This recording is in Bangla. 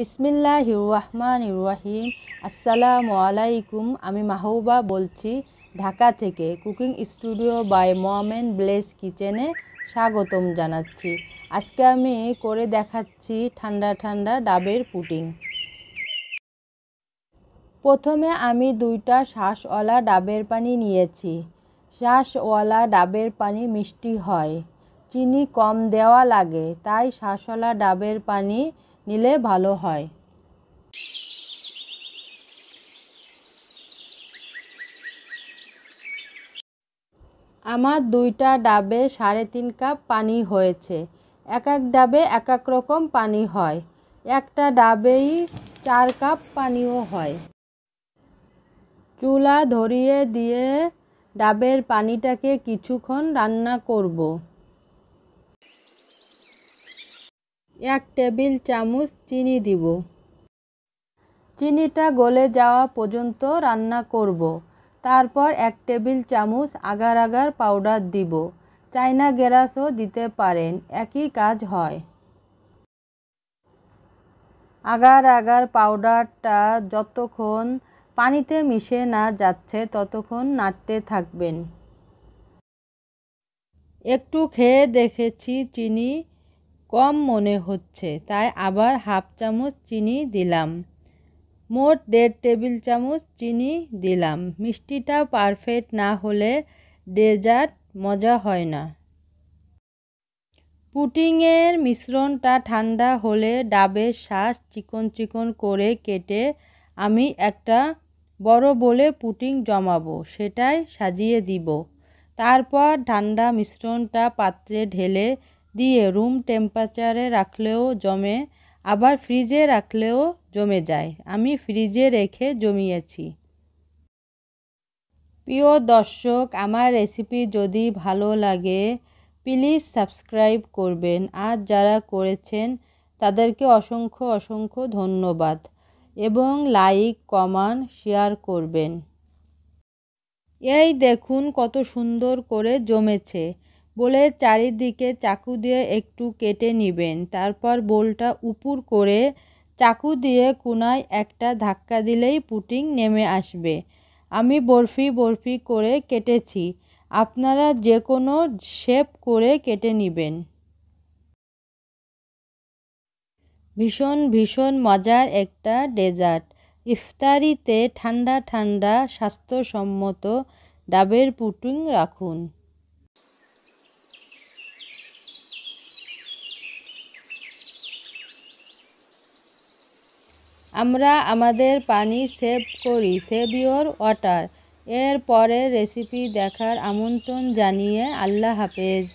বিসমিল্লাহ রহমান রহিম আসসালামু আলাইকুম আমি মাহবুবা বলছি ঢাকা থেকে cooking studio by Moamen bless কিচেনে স্বাগতম জানাচ্ছি আজকে আমি করে দেখাচ্ছি ঠান্ডা ঠান্ডা ডাবের পুটিং প্রথমে আমি দুইটা শ্বাসওয়ালা ডাবের পানি নিয়েছি শ্বাসওয়ালা ডাবের পানি মিষ্টি হয় চিনি কম দেওয়া লাগে তাই শ্বাসওয়ালা ডাবের পানি নিলে ভালো হয় আমার দুইটা ডাবে সাড়ে তিন কাপ পানি হয়েছে এক এক ডাবে এক এক রকম পানি হয় একটা ডাবেই চার কাপ পানিও হয় চুলা ধরিয়ে দিয়ে ডাবের পানিটাকে কিছুক্ষণ রান্না করবো এক টেবিল চামচ চিনি দিব চিনিটা গলে যাওয়া পর্যন্ত রান্না করব। তারপর এক টেবিল চামচ আগার আগার পাউডার দিব চাইনা গেরাসও দিতে পারেন একই কাজ হয় আগার আগার পাউডারটা যতক্ষণ পানিতে মিশে না যাচ্ছে ততক্ষণ নাড়তে থাকবেন একটু খেয়ে দেখেছি চিনি কম মনে হচ্ছে তাই আবার হাফ চামচ চিনি দিলাম মোট দেড় টেবিল চামচ চিনি দিলাম মিষ্টিটা পারফেক্ট না হলে ডেজার্ট মজা হয় না পুটিংয়ের মিশ্রণটা ঠান্ডা হলে ডাবের শ্বাস চিকন চিকন করে কেটে আমি একটা বড় বলে পুটিং জমাবো সেটাই সাজিয়ে দিব তারপর ঠান্ডা মিশ্রণটা পাত্রে ঢেলে দিয়ে রুম টেম্পারেচারে রাখলেও জমে আবার ফ্রিজে রাখলেও জমে যায় আমি ফ্রিজে রেখে জমিয়েছি প্রিয় দর্শক আমার রেসিপি যদি ভালো লাগে প্লিজ সাবস্ক্রাইব করবেন আর যারা করেছেন তাদেরকে অসংখ্য অসংখ্য ধন্যবাদ এবং লাইক কমান শেয়ার করবেন এই দেখুন কত সুন্দর করে জমেছে বলে চারিদিকে চাকু দিয়ে একটু কেটে নেবেন তারপর বোলটা উপুর করে চাকু দিয়ে কোনায় একটা ধাক্কা দিলেই পুটিং নেমে আসবে আমি বরফি বরফি করে কেটেছি আপনারা যে কোনো শেপ করে কেটে নেবেন ভীষণ ভীষণ মজার একটা ডেজার্ট ইফতারিতে ঠান্ডা ঠান্ডা স্বাস্থ্যসম্মত ডাবের পুটিং রাখুন আমরা আমাদের পানি সেভ করি সেভ ইউর ওয়াটার এর পরের রেসিপি দেখার আমন্ত্রণ জানিয়ে আল্লাহ হাফেজ